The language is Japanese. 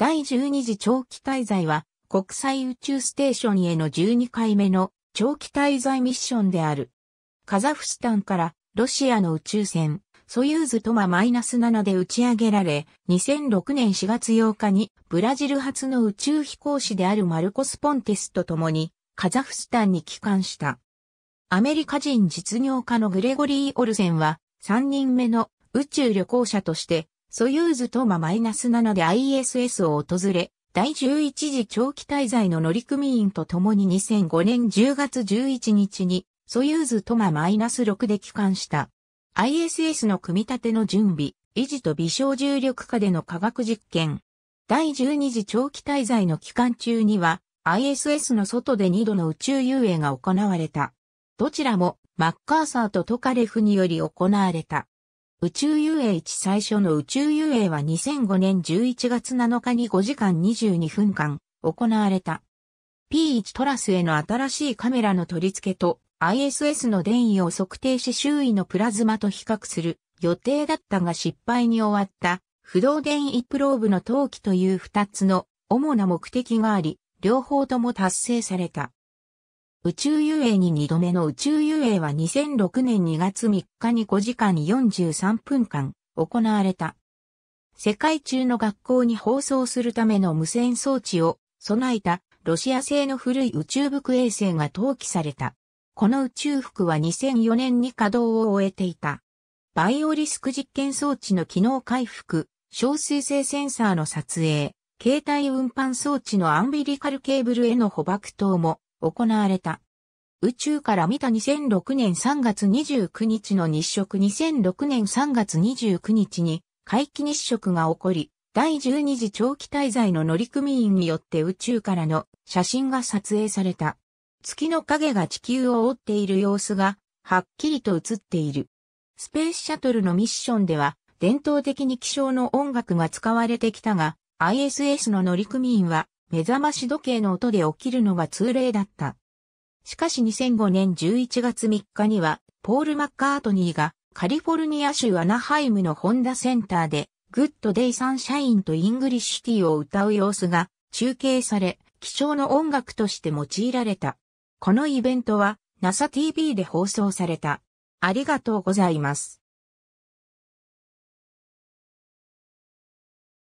第12次長期滞在は国際宇宙ステーションへの12回目の長期滞在ミッションである。カザフスタンからロシアの宇宙船ソユーズトママイナス -7 で打ち上げられ、2006年4月8日にブラジル初の宇宙飛行士であるマルコス・ポンテスと共にカザフスタンに帰還した。アメリカ人実業家のグレゴリー・オルセンは3人目の宇宙旅行者としてソユーズトマ -7 で ISS を訪れ、第11次長期滞在の乗組員と共に2005年10月11日に、ソユーズトマ -6 で帰還した。ISS の組み立ての準備、維持と微小重力下での科学実験。第12次長期滞在の期間中には、ISS の外で2度の宇宙遊泳が行われた。どちらもマッカーサーとトカレフにより行われた。宇宙遊泳地最初の宇宙遊泳は2005年11月7日に5時間22分間行われた。P1 トラスへの新しいカメラの取り付けと ISS の電位を測定し周囲のプラズマと比較する予定だったが失敗に終わった不動電位プローブの投機という2つの主な目的があり、両方とも達成された。宇宙遊泳に2度目の宇宙遊泳は2006年2月3日に5時間43分間行われた。世界中の学校に放送するための無線装置を備えたロシア製の古い宇宙服衛星が投棄された。この宇宙服は2004年に稼働を終えていた。バイオリスク実験装置の機能回復、小水性センサーの撮影、携帯運搬装置のアンビリカルケーブルへの捕獲等も行われた。宇宙から見た2006年3月29日の日食2006年3月29日に回帰日食が起こり、第12次長期滞在の乗組員によって宇宙からの写真が撮影された。月の影が地球を覆っている様子がはっきりと映っている。スペースシャトルのミッションでは伝統的に気象の音楽が使われてきたが、ISS の乗組員は目覚まし時計の音で起きるのは通例だった。しかし2005年11月3日には、ポール・マッカートニーがカリフォルニア州アナハイムのホンダセンターで、グッドデイサンシャインとイングリッシュティーを歌う様子が中継され、貴重の音楽として用いられた。このイベントは NASA TV で放送された。ありがとうございます。